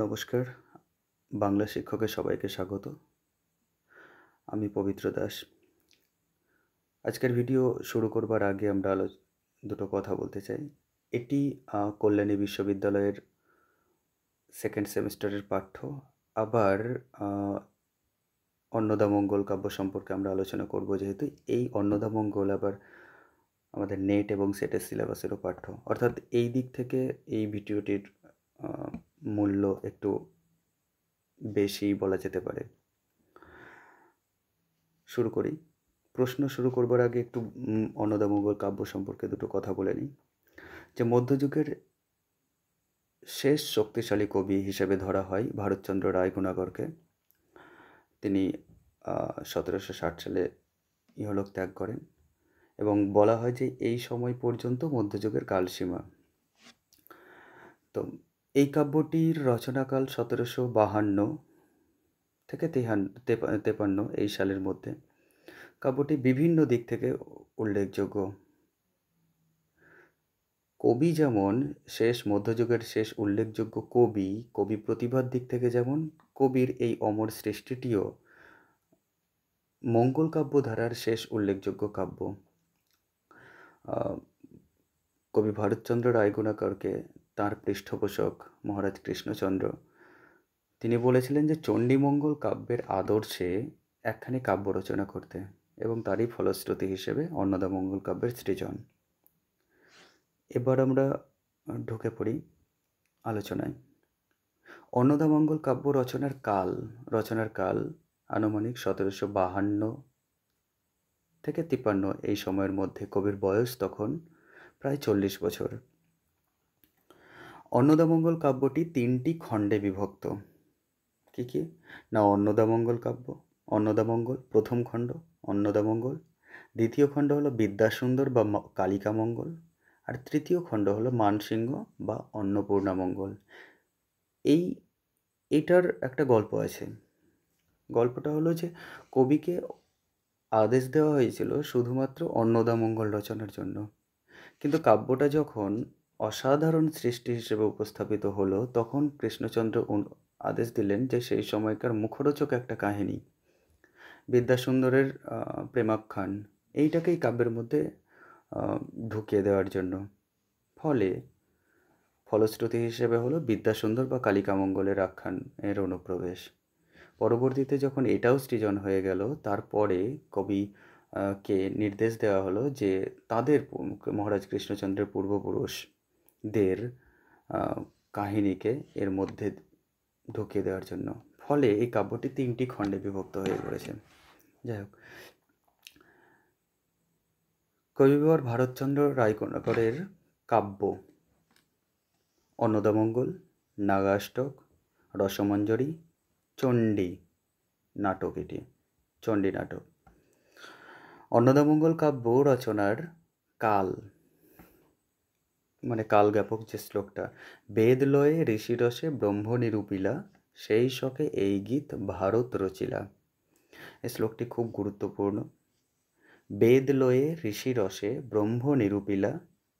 নমস্কার বাংলা শিক্ষকের সবাইকে স্বাগত আমি পবিত্র দাস আজকের ভিডিও শুরু করবার আগে আমরা আলো দুটো কথা বলতে চাই এটি কল্যাণী বিশ্ববিদ্যালয়ের সেকেন্ড সেমিস্টারের পাঠ্য আবার অন্নদামঙ্গল কাব্য সম্পর্কে আমরা আলোচনা করব যেহেতু এই অন্নদামঙ্গল আবার আমাদের নেট এবং সেটের সিলেবাসেরও পাঠ্য অর্থাৎ এই দিক থেকে এই ভিডিওটির মূল্য একটু বেশি বলা যেতে পারে শুরু করি প্রশ্ন শুরু করবার আগে একটু অন্নদামঙ্গল কাব্য সম্পর্কে দুটো কথা বলে নিই যে মধ্যযুগের শেষ শক্তিশালী কবি হিসেবে ধরা হয় ভারতচন্দ্র রায় গুণাগরকে তিনি সতেরোশো ষাট সালে ইহলোক ত্যাগ করেন এবং বলা হয় যে এই সময় পর্যন্ত মধ্যযুগের কালসীমা তো এই কাব্যটির রচনাকাল সতেরোশো বাহান্ন থেকে তেহান্ন তেপান্ন এই সালের মধ্যে কাব্যটি বিভিন্ন দিক থেকে উল্লেখযোগ্য কবি যেমন শেষ মধ্যযুগের শেষ উল্লেখযোগ্য কবি কবি প্রতিভার দিক থেকে যেমন কবির এই অমর সৃষ্টিটিও মঙ্গল কাব্য ধারার শেষ উল্লেখযোগ্য কাব্য কবি ভারতচন্দ্র রায়গুণাকরকে তার পৃষ্ঠপোষক মহারাজ কৃষ্ণচন্দ্র তিনি বলেছিলেন যে চণ্ডীমঙ্গল কাব্যের আদর্শে একখানি কাব্য রচনা করতে এবং তারই ফলশ্রুতি হিসেবে অন্নদামঙ্গল কাব্যের সৃজন এবার আমরা ঢুকে পড়ি আলোচনায় অন্নদামঙ্গল কাব্য রচনার কাল রচনার কাল আনুমানিক সতেরোশো বাহান্ন থেকে তিপ্পান্ন এই সময়ের মধ্যে কবির বয়স তখন প্রায় চল্লিশ বছর অন্নদামঙ্গল কাব্যটি তিনটি খণ্ডে বিভক্ত কী কী না অন্নদামঙ্গল কাব্য অন্নদামঙ্গল প্রথম খণ্ড অন্নদামঙ্গল দ্বিতীয় খণ্ড হলো বিদ্যাসুন্দর বা কালিকামঙ্গল আর তৃতীয় খণ্ড হলো মানসিংহ বা অন্নপূর্ণামঙ্গল এই এটার একটা গল্প আছে গল্পটা হলো যে কবিকে আদেশ দেওয়া হয়েছিল শুধুমাত্র অন্নদামঙ্গল রচনার জন্য কিন্তু কাব্যটা যখন অসাধারণ সৃষ্টি হিসেবে উপস্থাপিত হলো তখন কৃষ্ণচন্দ্র আদেশ দিলেন যে সেই সময়কার মুখরোচক একটা কাহিনী বিদ্যাসুন্দরের প্রেমাখ্যান এইটাকেই কাব্যের মধ্যে ঢুকিয়ে দেওয়ার জন্য ফলে ফলশ্রুতি হিসেবে হলো বিদ্যাসুন্দর বা কালিকামঙ্গলের আখ্যান এর অনুপ্রবেশ পরবর্তীতে যখন এটাও সৃজন হয়ে গেল তারপরে কবি কে নির্দেশ দেওয়া হলো যে তাদের মহারাজ কৃষ্ণচন্দ্রের পূর্বপুরুষ দের কাহিনীকে এর মধ্যে ঢুকিয়ে দেওয়ার জন্য ফলে এই কাব্যটি তিনটি খণ্ডে বিভক্ত হয়ে পড়েছে যাই হোক কবিবর ভারতচন্দ্র রায়কনকরের কাব্য অন্নদামঙ্গল নাগাষ্টক রসমঞ্জরি চণ্ডী নাটক এটি চণ্ডী নাটক অন্নদামঙ্গল কাব্য রচনার কাল মানে কালজ্ঞাপক যে শ্লোকটা বেদ লয়ে ঋষিরসে নিরূপিলা সেই শখে এই গীত ভারত রচিলা এ শ্লোকটি খুব গুরুত্বপূর্ণ বেদ লয়ে ঋষিরসে নিরূপিলা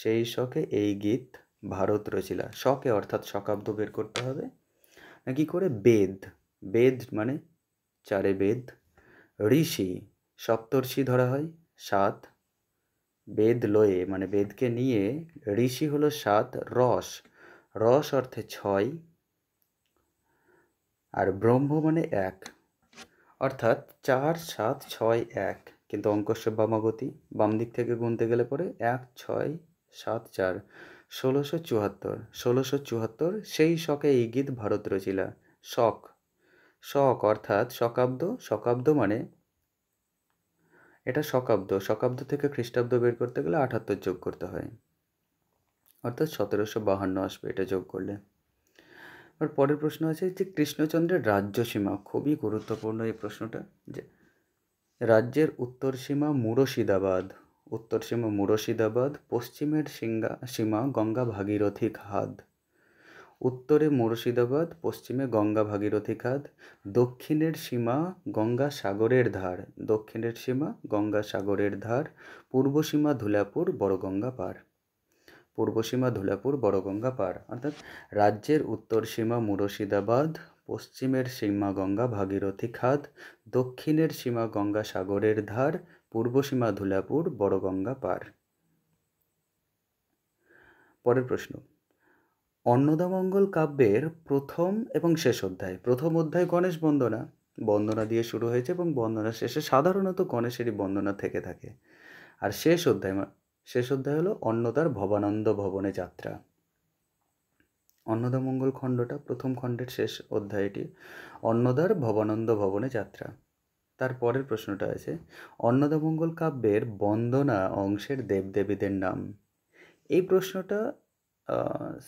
সেই শখে এই গীত ভারত রচিলা শখে অর্থাৎ শকাব্দ বের করতে হবে নাকি করে বেদ বেদ মানে চারে বেদ ঋষি সপ্তর্ষি ধরা হয় সাত বেদ লয়ে মানে বেদকে নিয়ে ঋষি হলো সাত রস রস অর্থে ছয় আর ব্রহ্ম মানে এক অর্থাৎ চার সাত ছয় এক কিন্তু অঙ্কস্য বামাগতি বাম দিক থেকে গুনতে গেলে পরে এক ছয় সাত চার ষোলোশো চুয়াত্তর ষোলোশো চুয়াত্তর সেই শকে এই গীত ভারত রচিলা শক শক অর্থাৎ শকাব্দ শকাব্দ মানে এটা শকাব্দ শকাব্দ থেকে খ্রিস্টাব্দ বের করতে গেলে আটাত্তর যোগ করতে হয় অর্থাৎ সতেরোশো বাহান্ন আসবে এটা যোগ করলে আর পরের প্রশ্ন আছে যে কৃষ্ণচন্দ্রের রাজ্য সীমা খুবই গুরুত্বপূর্ণ এই প্রশ্নটা যে রাজ্যের উত্তর সীমা মুরশিদাবাদ উত্তর সীমা মুরশিদাবাদ পশ্চিমের সিঙ্গা সীমা গঙ্গা ভাগীরথী খাদ উত্তরে মুর্শিদাবাদ পশ্চিমে গঙ্গা ভাগীরথী খাদ দক্ষিণের সীমা গঙ্গা সাগরের ধার দক্ষিণের সীমা গঙ্গা সাগরের ধার পূর্ব সীমা ধুলাপুর বড়গঙ্গা পার পূর্ব সীমা ধুলাপুর বড়গঙ্গা পার অর্থাৎ রাজ্যের উত্তর সীমা মুর্শিদাবাদ পশ্চিমের সীমা গঙ্গা ভাগীরথী খাদ দক্ষিণের সীমা গঙ্গা সাগরের ধার পূর্ব সীমা ধুলাপুর বড়গঙ্গা পার পরের প্রশ্ন অন্নদামঙ্গল কাব্যের প্রথম এবং শেষ অধ্যায় প্রথম অধ্যায় গণেশ বন্দনা বন্দনা দিয়ে শুরু হয়েছে এবং বন্দনা শেষে সাধারণত গণেশেরই বন্দনা থেকে থাকে আর শেষ অধ্যায় শেষ অধ্যায় হলো অন্নদার ভবানন্দ ভবনে যাত্রা অন্নদামঙ্গল খণ্ডটা প্রথম খণ্ডের শেষ অধ্যায়টি অন্নদার ভবানন্দ ভবনে যাত্রা তার পরের প্রশ্নটা আছে অন্নদামঙ্গল কাব্যের বন্দনা অংশের দেবদেবীদের নাম এই প্রশ্নটা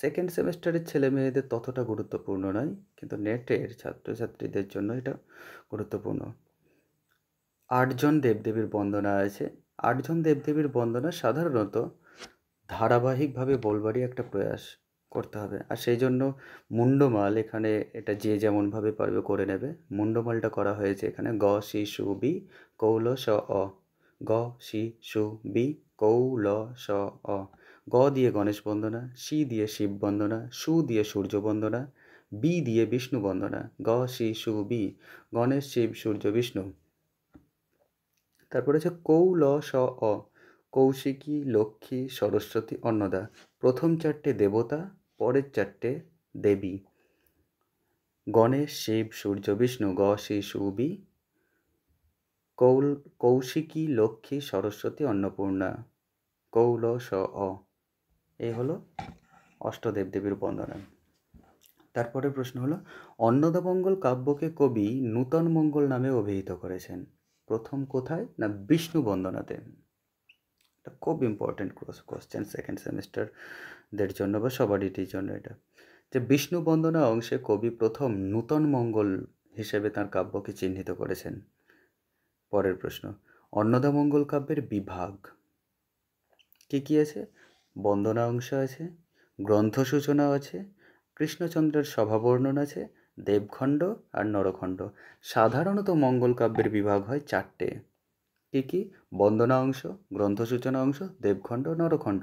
সেকেন্ড সেমেস্টারের ছেলে মেয়েদের ততটা গুরুত্বপূর্ণ নয় কিন্তু নেটের ছাত্রছাত্রীদের জন্য এটা গুরুত্বপূর্ণ আটজন দেবদেবীর বন্দনা আছে আটজন দেবদেবীর বন্দনা সাধারণত ধারাবাহিকভাবে বলবারই একটা প্রয়াস করতে হবে আর সেই জন্য মুন্ডমাল এখানে এটা যে যেমনভাবে পারবে করে নেবে মুন্ডমালটা করা হয়েছে এখানে গ শি সু বি কৌল স অ গ শি সু বি কৌল স অ গ দিয়ে গণেশ বন্দনা সি দিয়ে শিব বন্দনা সু দিয়ে সূর্য বন্দনা বি দিয়ে বিষ্ণু বন্দনা গ শি সু বি গণেশ শিব সূর্য বিষ্ণু তারপরে হচ্ছে কৌ ল স অ কৌশিকী লক্ষ্মী সরস্বতী অন্নদা প্রথম চারটে দেবতা পরের চারটে দেবী গণেশ শিব সূর্য বিষ্ণু গ শি সু বি কৌল কৌশিকী লক্ষ্মী সরস্বতী অন্নপূর্ণা কৌল স অ এই হলো অষ্টদেবদেবীর বন্দনা তারপরে প্রশ্ন হলো অন্নদামঙ্গল কাব্যকে কবি নূতন মঙ্গল নামে অভিহিত করেছেন প্রথম কোথায় না বিষ্ণু বন্দনাতে এটা খুব ইম্পর্টেন্ট কোশ্চেন সেকেন্ড সেমিস্টারদের জন্য বা সবার এটির জন্য এটা যে বিষ্ণু বন্দনা অংশে কবি প্রথম নূতন মঙ্গল হিসেবে তার কাব্যকে চিহ্নিত করেছেন পরের প্রশ্ন অন্নদামঙ্গল কাব্যের বিভাগ কী কী আছে বন্দনা অংশ আছে গ্রন্থ সূচনা আছে কৃষ্ণচন্দ্রের সভাবর্ণন আছে দেবখণ্ড আর নরখণ্ড সাধারণত মঙ্গল কাব্যের বিভাগ হয় চারটে কী কী বন্দনা অংশ গ্রন্থ সূচনা অংশ দেবখণ্ড নরখণ্ড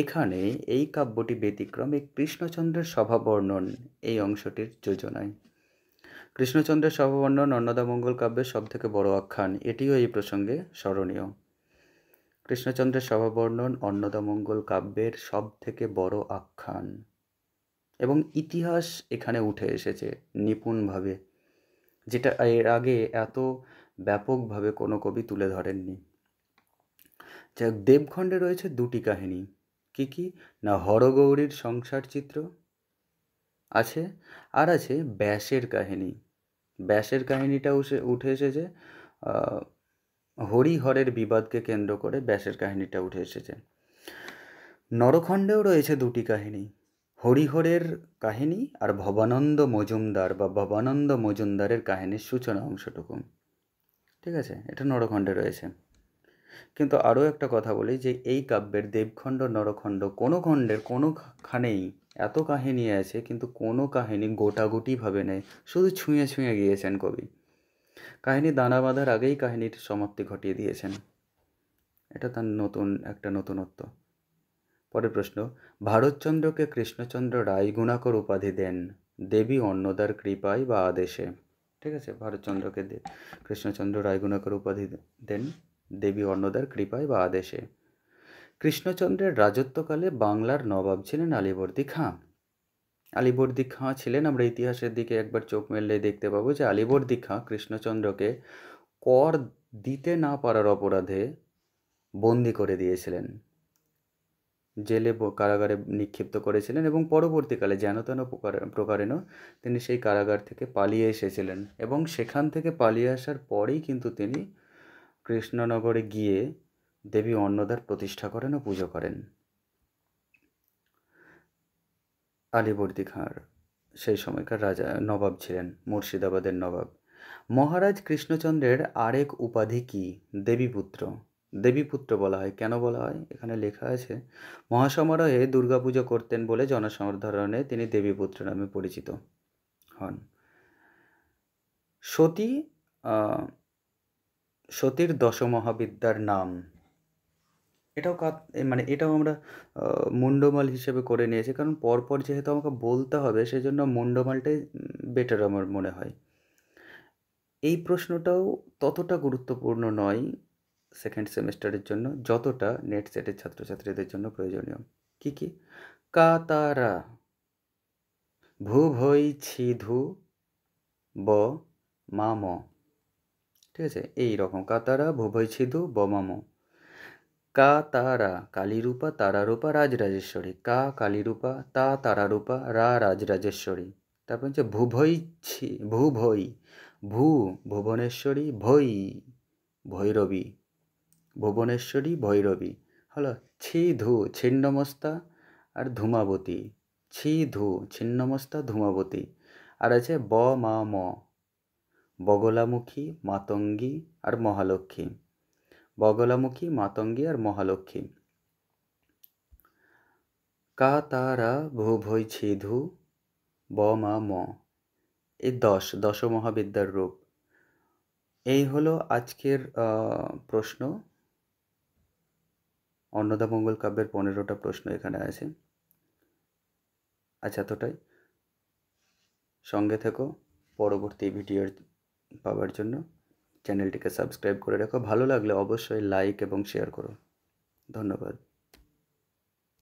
এখানে এই কাব্যটি ব্যতিক্রমে কৃষ্ণচন্দ্রের সভাবর্ণন এই অংশটির যোজনায় কৃষ্ণচন্দ্রের সভাবর্ণন অন্নদামঙ্গল কাব্যের সবথেকে বড় আখ্যান এটিও এই প্রসঙ্গে স্মরণীয় কৃষ্ণচন্দ্রের সভাবর্ণন অন্নদামঙ্গল কাব্যের সব থেকে বড় আখ্যান এবং ইতিহাস এখানে উঠে এসেছে নিপুণভাবে যেটা এর আগে এত ব্যাপকভাবে কোনো কবি তুলে ধরেননি যা দেবখণ্ডে রয়েছে দুটি কাহিনী কি কি না হরগৌরীর সংসার চিত্র আছে আর আছে ব্যাসের কাহিনী ব্যাসের কাহিনীটা উঠে এসেছে হরিহরের বিবাদকে কেন্দ্র করে ব্যাসের কাহিনীটা উঠে এসেছে নরখণ্ডেও রয়েছে দুটি কাহিনী হরিহরের কাহিনী আর ভবানন্দ মজুমদার বা ভবানন্দ মজুমদারের কাহিনীর সূচনা অংশটুকু ঠিক আছে এটা নরখণ্ডে রয়েছে কিন্তু আরও একটা কথা বলি যে এই কাব্যের দেবখণ্ড নরখণ্ড কোনো খণ্ডের কোনোখানেই এত কাহিনী আছে কিন্তু কোনো কাহিনী গোটাগুটিভাবে নেই শুধু ছুঁয়ে ছুঁয়ে গিয়েছেন কবি কাহিনী দানা বাঁধার আগেই কাহিনীর সমাপ্তি ঘটিয়ে দিয়েছেন এটা তার নতুন একটা নতুনত্ব পরের প্রশ্ন ভারতচন্দ্রকে কৃষ্ণচন্দ্র রায় গুণাকর উপাধি দেন দেবী অন্নদার কৃপায় বা আদেশে ঠিক আছে ভারতচন্দ্রকে কৃষ্ণচন্দ্র রায় গুণাকর উপাধি দেন দেবী অন্নদার কৃপায় বা আদেশে কৃষ্ণচন্দ্রের রাজত্বকালে বাংলার নবাব ছিলেন আলীবর্দী খাঁ আলিবর্দী খাঁ ছিলেন আমরা ইতিহাসের দিকে একবার চোখ মেললে দেখতে পাবো যে আলিবর্দী খাঁ কৃষ্ণচন্দ্রকে কর দিতে না পারার অপরাধে বন্দি করে দিয়েছিলেন জেলে কারাগারে নিক্ষিপ্ত করেছিলেন এবং পরবর্তীকালে যেন তেন প্রকারেণ তিনি সেই কারাগার থেকে পালিয়ে এসেছিলেন এবং সেখান থেকে পালিয়ে আসার পরেই কিন্তু তিনি কৃষ্ণনগরে গিয়ে দেবী অন্নদার প্রতিষ্ঠা করেন ও পুজো করেন আলিবর্দী খাঁর সেই সময়কার রাজা নবাব ছিলেন মুর্শিদাবাদের নবাব মহারাজ কৃষ্ণচন্দ্রের আরেক উপাধি কি দেবীপুত্র দেবীপুত্র বলা হয় কেন বলা হয় এখানে লেখা আছে মহাসমারোহে দুর্গাপুজো করতেন বলে জনসাধারণে তিনি দেবীপুত্র নামে পরিচিত হন সতী সতীর দশমহাবিদ্যার নাম এটাও কাত মানে এটাও আমরা মুন্ডমাল হিসেবে করে নিয়েছি কারণ পরপর যেহেতু আমাকে বলতে হবে সেজন্য মুন্ডমালটাই বেটার আমার মনে হয় এই প্রশ্নটাও ততটা গুরুত্বপূর্ণ নয় সেকেন্ড সেমিস্টারের জন্য যতটা নেট সেটের ছাত্রছাত্রীদের জন্য প্রয়োজনীয় কি কি কাতারা ভূ ভই ছি ধু ব মাম ঠিক আছে এই রকম কাতারা ভূ ভই ছি ধু ব মাম কা তারা কালীরূপা তারারূপা রাজরাজেশ্বরী কা কালীরূপা তা তারারূপা রা রাজরাজেশ্বরী তারপর হচ্ছে ভুভৈছি ভুভৈ ভূ ভুবনেশ্বরী ভৈ ভৈরবী ভুবনেশ্বরী ভৈরবী হলো ছি ধু ছিন্নমস্তা আর ধূমাবতী ছি ধু ছিন্নমস্তা ধূমাবতী আর আছে ব মা ম বগলামুখী মাতঙ্গী আর মহালক্ষ্মী বগলামুখী মাতঙ্গী আর মহালক্ষ্মী কা তারা ভুভৈ ছিধু ব মা ম এই দশ দশ মহাবিদ্যার রূপ এই হলো আজকের প্রশ্ন অন্নদামঙ্গল কাব্যের পনেরোটা প্রশ্ন এখানে আছে আচ্ছা এতটাই সঙ্গে থেকো পরবর্তী ভিডিওর পাওয়ার জন্য চ্যানেলটিকে সাবস্ক্রাইব করে রাখো ভালো লাগলে অবশ্যই লাইক এবং শেয়ার করো ধন্যবাদ